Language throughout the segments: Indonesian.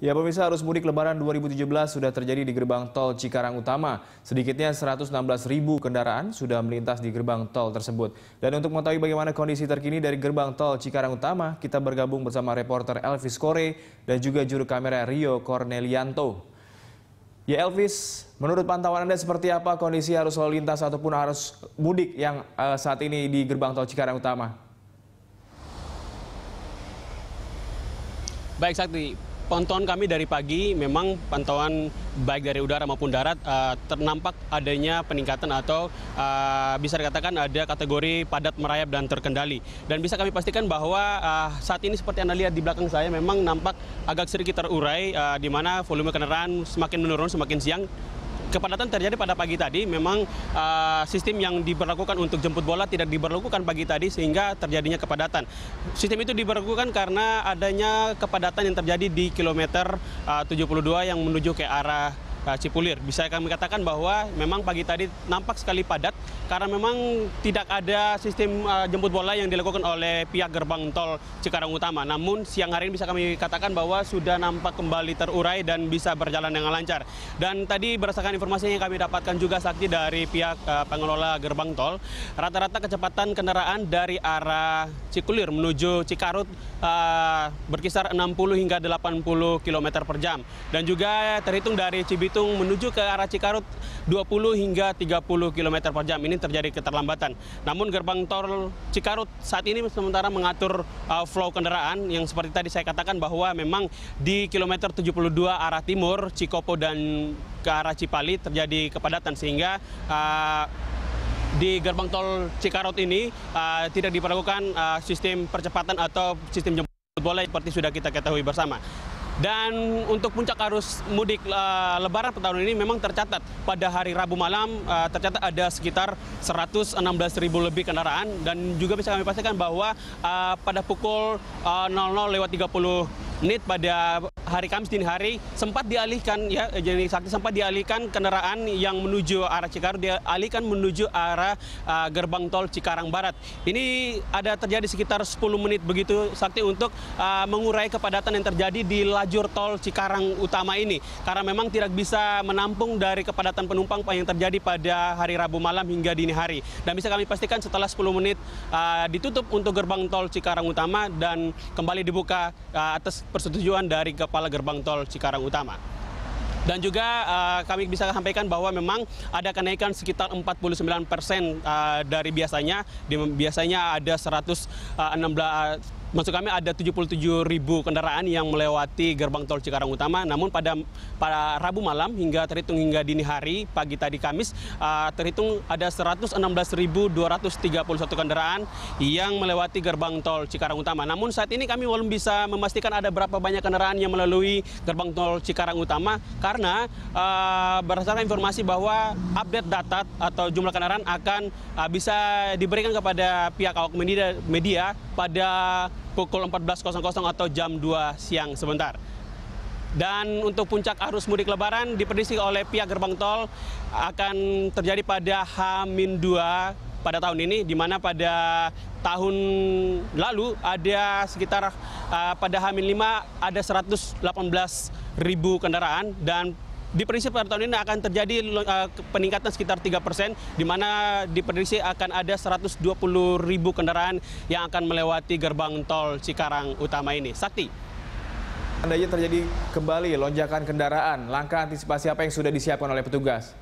Ya pemirsa arus mudik lebaran 2017 sudah terjadi di gerbang tol Cikarang Utama. Sedikitnya 116 ribu kendaraan sudah melintas di gerbang tol tersebut. Dan untuk mengetahui bagaimana kondisi terkini dari gerbang tol Cikarang Utama, kita bergabung bersama reporter Elvis Kore dan juga juru kamera Rio Cornelianto. Ya Elvis, menurut pantauan Anda seperti apa kondisi arus lalu lintas ataupun arus mudik yang uh, saat ini di gerbang tol Cikarang Utama? Baik Sakti, pantauan kami dari pagi memang pantauan baik dari udara maupun darat uh, ternampak adanya peningkatan atau uh, bisa dikatakan ada kategori padat merayap dan terkendali. Dan bisa kami pastikan bahwa uh, saat ini seperti Anda lihat di belakang saya memang nampak agak sedikit terurai uh, di mana volume kendaraan semakin menurun semakin siang kepadatan terjadi pada pagi tadi. Memang uh, sistem yang diberlakukan untuk jemput bola tidak diberlakukan pagi tadi sehingga terjadinya kepadatan. Sistem itu diberlakukan karena adanya kepadatan yang terjadi di kilometer eh, uh, 72 yang menuju ke arah Eh, Cipulir. Bisa kami katakan bahwa memang pagi tadi nampak sekali padat karena memang tidak ada sistem uh, jemput bola yang dilakukan oleh pihak gerbang tol Cikarang Utama. Namun siang hari ini bisa kami katakan bahwa sudah nampak kembali terurai dan bisa berjalan dengan lancar. Dan tadi berdasarkan informasi yang kami dapatkan juga sakti dari pihak uh, pengelola gerbang tol, rata-rata kecepatan kendaraan dari arah Cikulir menuju Cikarut uh, berkisar 60 hingga 80 km per jam. Dan juga terhitung dari Cibit Belitung menuju ke arah Cikarut 20 hingga 30 km per jam. Ini terjadi keterlambatan. Namun gerbang tol Cikarut saat ini sementara mengatur uh, flow kendaraan yang seperti tadi saya katakan bahwa memang di kilometer 72 arah timur Cikopo dan ke arah Cipali terjadi kepadatan sehingga uh, di gerbang tol Cikarut ini uh, tidak diperlakukan uh, sistem percepatan atau sistem jemput bola seperti sudah kita ketahui bersama. Dan untuk puncak arus mudik uh, lebaran tahun ini memang tercatat pada hari Rabu malam uh, tercatat ada sekitar 116 ribu lebih kendaraan dan juga bisa kami pastikan bahwa uh, pada pukul uh, 00 lewat 30 menit pada hari Kamis dini hari sempat dialihkan ya jadi sakti sempat dialihkan kendaraan yang menuju arah Cikarang dialihkan menuju arah uh, gerbang tol Cikarang Barat. Ini ada terjadi sekitar 10 menit begitu sakti untuk uh, mengurai kepadatan yang terjadi di lajur tol Cikarang Utama ini karena memang tidak bisa menampung dari kepadatan penumpang yang terjadi pada hari Rabu malam hingga dini hari. Dan bisa kami pastikan setelah 10 menit uh, ditutup untuk gerbang tol Cikarang Utama dan kembali dibuka uh, atas persetujuan dari Kepala Gerbang Tol Cikarang Utama. Dan juga uh, kami bisa sampaikan bahwa memang ada kenaikan sekitar 49 persen uh, dari biasanya. Di, biasanya ada 116 Maksud kami ada 77 ribu kendaraan yang melewati gerbang tol Cikarang Utama. Namun pada pada Rabu malam hingga terhitung hingga dini hari pagi tadi Kamis eh, terhitung ada 116.231 kendaraan yang melewati gerbang tol Cikarang Utama. Namun saat ini kami belum bisa memastikan ada berapa banyak kendaraan yang melalui gerbang tol Cikarang Utama karena eh, berdasarkan informasi bahwa update data atau jumlah kendaraan akan eh, bisa diberikan kepada pihak awak media pada pukul 14.00 atau jam 2 siang sebentar. Dan untuk puncak arus mudik lebaran diprediksi oleh pihak gerbang tol akan terjadi pada H-2 pada tahun ini, di mana pada tahun lalu ada sekitar uh, pada H-5 ada 118 ribu kendaraan dan di prinsip pada tahun ini akan terjadi eh, peningkatan sekitar 3 persen, di mana di diprediksi akan ada 120 ribu kendaraan yang akan melewati gerbang tol Cikarang Utama ini. Sakti. Andainya terjadi kembali lonjakan kendaraan, langkah antisipasi apa yang sudah disiapkan oleh petugas?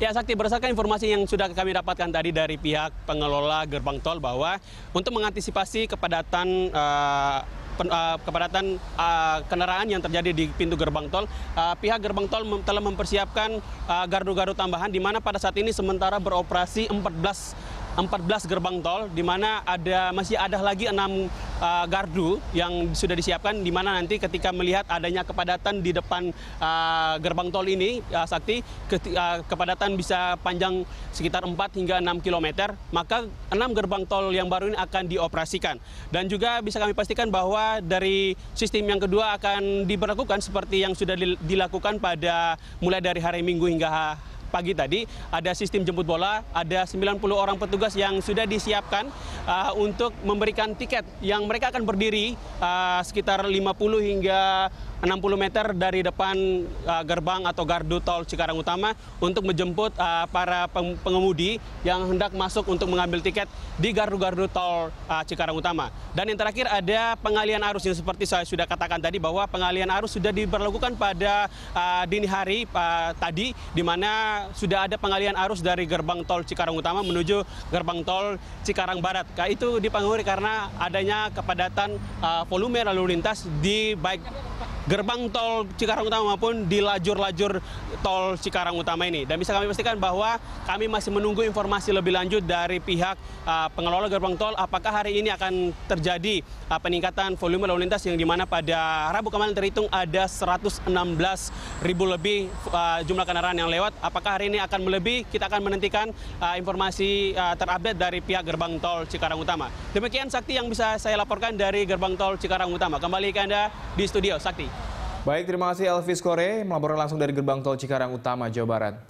Ya Sakti, berdasarkan informasi yang sudah kami dapatkan tadi dari pihak pengelola gerbang tol bahwa untuk mengantisipasi kepadatan eh, pen, uh, kepadatan uh, kendaraan yang terjadi di pintu gerbang tol, uh, pihak gerbang tol telah mempersiapkan uh, gardu-gardu tambahan di mana pada saat ini sementara beroperasi 14 14 gerbang tol di mana ada masih ada lagi enam uh, gardu yang sudah disiapkan di mana nanti ketika melihat adanya kepadatan di depan uh, gerbang tol ini uh, Sakti ke, uh, kepadatan bisa panjang sekitar 4 hingga 6 km maka enam gerbang tol yang baru ini akan dioperasikan dan juga bisa kami pastikan bahwa dari sistem yang kedua akan diberlakukan seperti yang sudah dilakukan pada mulai dari hari Minggu hingga pagi tadi ada sistem jemput bola, ada 90 orang petugas yang sudah disiapkan uh, untuk memberikan tiket yang mereka akan berdiri uh, sekitar 50 hingga 60 meter dari depan uh, gerbang atau gardu tol Cikarang Utama untuk menjemput uh, para pengemudi yang hendak masuk untuk mengambil tiket di gardu-gardu tol uh, Cikarang Utama. Dan yang terakhir ada pengalian arus yang seperti saya sudah katakan tadi bahwa pengalian arus sudah diberlakukan pada uh, dini hari uh, tadi di mana sudah ada pengalian arus dari gerbang tol Cikarang Utama menuju gerbang tol Cikarang Barat. Itu dipengaruhi karena adanya kepadatan uh, volume lalu lintas di baik gerbang tol Cikarang Utama maupun di lajur-lajur tol Cikarang Utama ini. Dan bisa kami pastikan bahwa kami masih menunggu informasi lebih lanjut dari pihak uh, pengelola gerbang tol apakah hari ini akan terjadi uh, peningkatan volume lalu lintas yang dimana pada Rabu kemarin terhitung ada 116 ribu lebih uh, jumlah kendaraan yang lewat. Apakah hari ini akan melebih? Kita akan menentikan uh, informasi uh, terupdate dari pihak gerbang tol Cikarang Utama. Demikian Sakti yang bisa saya laporkan dari gerbang tol Cikarang Utama. Kembali ke Anda di studio, Sakti. Baik, terima kasih Elvis Kore melaporkan langsung dari gerbang tol Cikarang Utama, Jawa Barat.